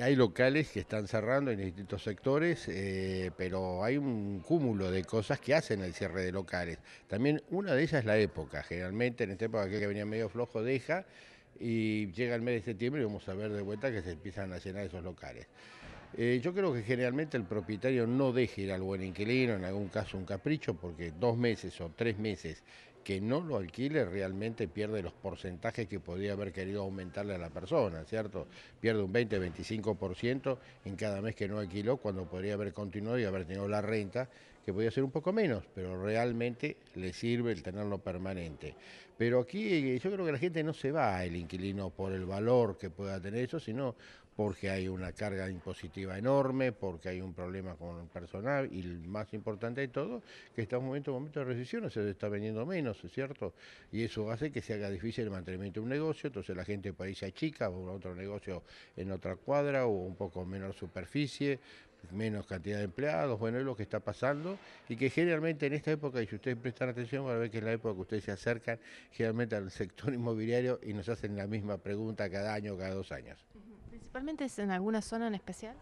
Hay locales que están cerrando en distintos sectores, eh, pero hay un cúmulo de cosas que hacen el cierre de locales. También una de ellas es la época. Generalmente en esta época aquel que venía medio flojo deja y llega el mes de septiembre y vamos a ver de vuelta que se empiezan a llenar esos locales. Eh, yo creo que generalmente el propietario no deja ir al buen inquilino, en algún caso un capricho, porque dos meses o tres meses que no lo alquile realmente pierde los porcentajes que podría haber querido aumentarle a la persona, ¿cierto? Pierde un 20-25% en cada mes que no alquiló cuando podría haber continuado y haber tenido la renta, que podía ser un poco menos, pero realmente le sirve el tenerlo permanente. Pero aquí eh, yo creo que la gente no se va el inquilino por el valor que pueda tener eso, sino porque hay una carga impositiva enorme, porque hay un problema con el personal y el más importante de todo, que está en un momento, momento de recesión, se está vendiendo menos. ¿es cierto? Y eso hace que se haga difícil el mantenimiento de un negocio, entonces la gente por ahí se achica, o otro negocio en otra cuadra, o un poco menor superficie, menos cantidad de empleados, bueno, es lo que está pasando y que generalmente en esta época, y si ustedes prestan atención, van a ver que es la época que ustedes se acercan generalmente al sector inmobiliario y nos hacen la misma pregunta cada año, cada dos años. ¿Principalmente es en alguna zona en especial?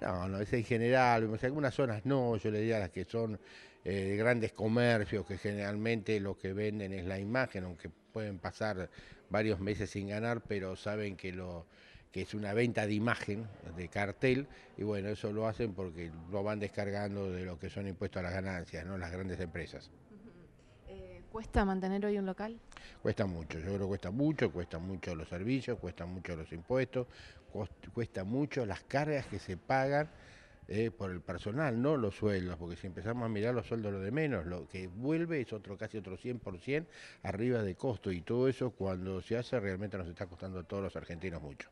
No, no, es en general, o algunas zonas no, yo le diría las que son eh, grandes comercios, que generalmente lo que venden es la imagen, aunque pueden pasar varios meses sin ganar, pero saben que lo que es una venta de imagen, de cartel, y bueno, eso lo hacen porque lo van descargando de lo que son impuestos a las ganancias, ¿no? Las grandes empresas. ¿Cuesta mantener hoy un local? Cuesta mucho, yo creo que cuesta mucho, cuesta mucho los servicios, cuesta mucho los impuestos, cuesta mucho las cargas que se pagan eh, por el personal, no los sueldos, porque si empezamos a mirar los sueldos lo de menos, lo que vuelve es otro casi otro 100% arriba de costo y todo eso cuando se hace realmente nos está costando a todos los argentinos mucho.